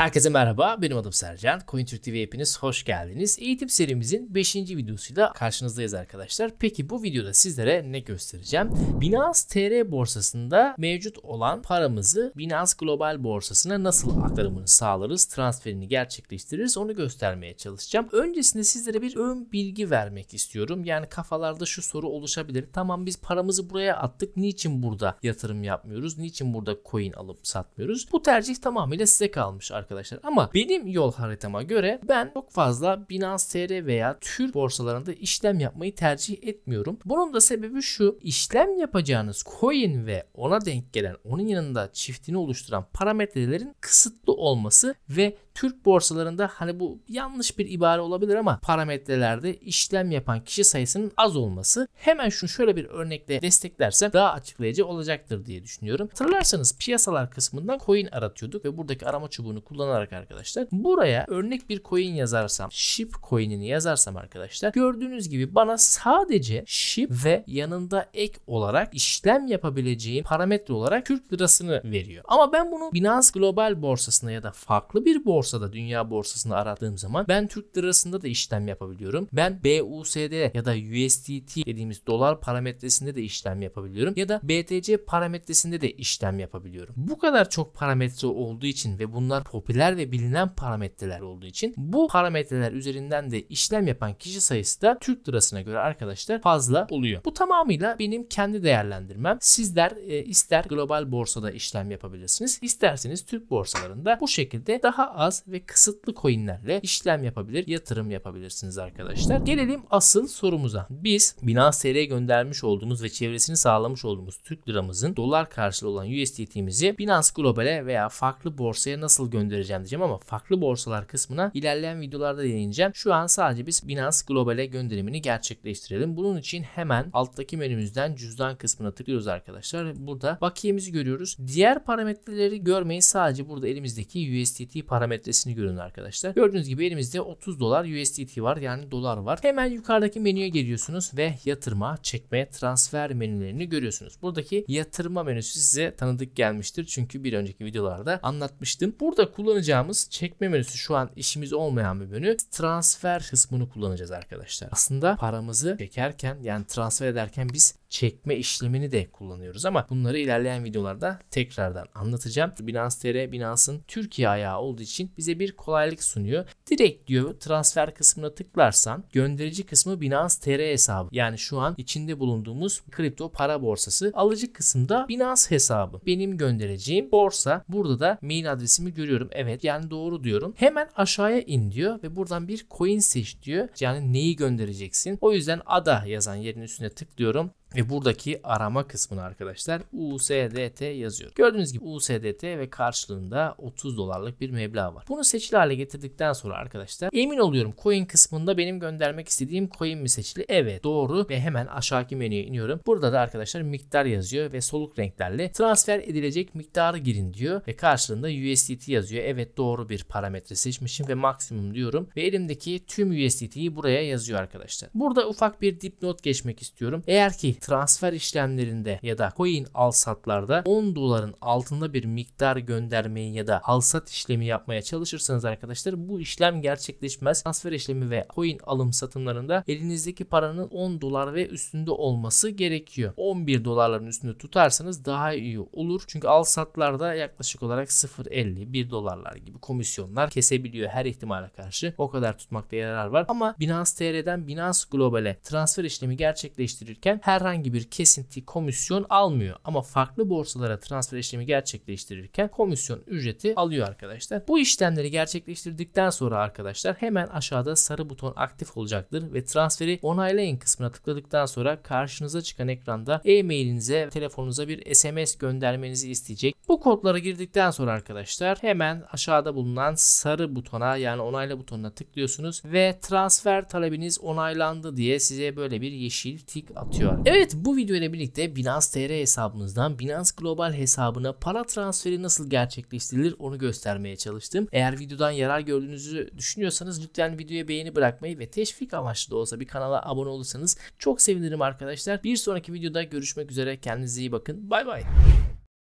Herkese merhaba, benim adım Sercan. CoinTürk TV hepiniz hoş geldiniz. Eğitim serimizin 5. videosuyla karşınızdayız arkadaşlar. Peki bu videoda sizlere ne göstereceğim? Binance TR borsasında mevcut olan paramızı Binance Global borsasına nasıl aktarımını sağlarız, transferini gerçekleştiririz onu göstermeye çalışacağım. Öncesinde sizlere bir ön bilgi vermek istiyorum. Yani kafalarda şu soru oluşabilir. Tamam biz paramızı buraya attık. Niçin burada yatırım yapmıyoruz? Niçin burada coin alıp satmıyoruz? Bu tercih tamamıyla size kalmış arkadaşlar arkadaşlar. Ama benim yol haritama göre ben çok fazla Binance TR veya Türk borsalarında işlem yapmayı tercih etmiyorum. Bunun da sebebi şu işlem yapacağınız coin ve ona denk gelen onun yanında çiftini oluşturan parametrelerin kısıtlı olması ve Türk borsalarında hani bu yanlış bir ibare olabilir ama parametrelerde işlem yapan kişi sayısının az olması hemen şunu şöyle bir örnekle desteklersem daha açıklayıcı olacaktır diye düşünüyorum. Hatırlarsanız piyasalar kısmından coin aratıyorduk ve buradaki arama çubuğunu kullanıp kullanarak arkadaşlar. Buraya örnek bir coin yazarsam ship coin'ini yazarsam arkadaşlar gördüğünüz gibi bana sadece ship ve yanında ek olarak işlem yapabileceğim parametre olarak Türk lirasını veriyor. Ama ben bunu Binance Global Borsasına ya da farklı bir borsada dünya borsasını aradığım zaman ben Türk lirasında da işlem yapabiliyorum. Ben BUSD ya da USDT dediğimiz dolar parametresinde de işlem yapabiliyorum ya da BTC parametresinde de işlem yapabiliyorum. Bu kadar çok parametre olduğu için ve bunlar popüler ve bilinen parametreler olduğu için bu parametreler üzerinden de işlem yapan kişi sayısı da Türk lirasına göre arkadaşlar fazla oluyor. Bu tamamıyla benim kendi değerlendirmem. Sizler e, ister global borsada işlem yapabilirsiniz, isterseniz Türk borsalarında bu şekilde daha az ve kısıtlı coinlerle işlem yapabilir, yatırım yapabilirsiniz arkadaşlar. Gelelim asıl sorumuza. Biz Binance TR'ye göndermiş olduğumuz ve çevresini sağlamış olduğumuz Türk liramızın dolar karşılığı olan USDT'mizi Binance Global'e veya farklı borsaya nasıl gönderiyoruz? göndereceğim diyeceğim ama farklı borsalar kısmına ilerleyen videolarda değineceğim. Şu an sadece biz Binance Global'e gönderimini gerçekleştirelim. Bunun için hemen alttaki menümüzden cüzdan kısmına tıklıyoruz arkadaşlar. Burada bakiyemizi görüyoruz. Diğer parametreleri görmeyin. Sadece burada elimizdeki USDT parametresini görün arkadaşlar. Gördüğünüz gibi elimizde 30 dolar USDT var. Yani dolar var. Hemen yukarıdaki menüye geliyorsunuz ve yatırma, çekme, transfer menülerini görüyorsunuz. Buradaki yatırma menüsü size tanıdık gelmiştir. Çünkü bir önceki videolarda anlatmıştım. Burada kullanacağımız çekme menüsü şu an işimiz olmayan bir menü. Transfer kısmını kullanacağız arkadaşlar. Aslında paramızı çekerken yani transfer ederken biz çekme işlemini de kullanıyoruz ama bunları ilerleyen videolarda tekrardan anlatacağım. Binance TR, Binance'ın Türkiye ayağı olduğu için bize bir kolaylık sunuyor. Direkt diyor transfer kısmına tıklarsan gönderici kısmı Binance TR hesabı. Yani şu an içinde bulunduğumuz kripto para borsası. Alıcı kısımda Binance hesabı. Benim göndereceğim borsa. Burada da mail adresimi görüyorum diyorum. Evet yani doğru diyorum. Hemen aşağıya in diyor ve buradan bir coin seç diyor. Yani neyi göndereceksin? O yüzden ada yazan yerin üstüne tıklıyorum. Ve buradaki arama kısmına arkadaşlar USDT yazıyor. Gördüğünüz gibi USDT ve karşılığında 30 dolarlık bir meblağ var. Bunu seçili hale getirdikten sonra arkadaşlar emin oluyorum coin kısmında benim göndermek istediğim coin mi seçili? Evet doğru ve hemen aşağıki menüye iniyorum. Burada da arkadaşlar miktar yazıyor ve soluk renklerle transfer edilecek miktarı girin diyor ve karşılığında USDT yazıyor. Evet doğru bir parametre seçmişim ve maksimum diyorum ve elimdeki tüm USDT'yi buraya yazıyor arkadaşlar. Burada ufak bir dipnot geçmek istiyorum. Eğer ki transfer işlemlerinde ya da coin al satlarda 10 doların altında bir miktar göndermeyi ya da al sat işlemi yapmaya çalışırsanız arkadaşlar bu işlem gerçekleşmez. Transfer işlemi ve coin alım satımlarında elinizdeki paranın 10 dolar ve üstünde olması gerekiyor. 11 dolarların üstünde tutarsanız daha iyi olur. Çünkü al satlarda yaklaşık olarak 0.50 1 dolarlar gibi komisyonlar kesebiliyor her ihtimale karşı. O kadar tutmakta yarar var. Ama Binance TR'den Binance Global'e transfer işlemi gerçekleştirirken her herhangi bir kesinti komisyon almıyor. Ama farklı borsalara transfer işlemi gerçekleştirirken komisyon ücreti alıyor arkadaşlar. Bu işlemleri gerçekleştirdikten sonra arkadaşlar hemen aşağıda sarı buton aktif olacaktır ve transferi onaylayın kısmına tıkladıktan sonra karşınıza çıkan ekranda e-mailinize, telefonunuza bir SMS göndermenizi isteyecek. Bu kodlara girdikten sonra arkadaşlar hemen aşağıda bulunan sarı butona yani onayla butonuna tıklıyorsunuz ve transfer talebiniz onaylandı diye size böyle bir yeşil tik atıyor. Evet Evet bu video birlikte Binance TR hesabımızdan Binance Global hesabına para transferi nasıl gerçekleştirilir onu göstermeye çalıştım. Eğer videodan yarar gördüğünüzü düşünüyorsanız lütfen videoya beğeni bırakmayı ve teşvik amaçlı da olsa bir kanala abone olursanız çok sevinirim arkadaşlar. Bir sonraki videoda görüşmek üzere kendinize iyi bakın. Bay bay.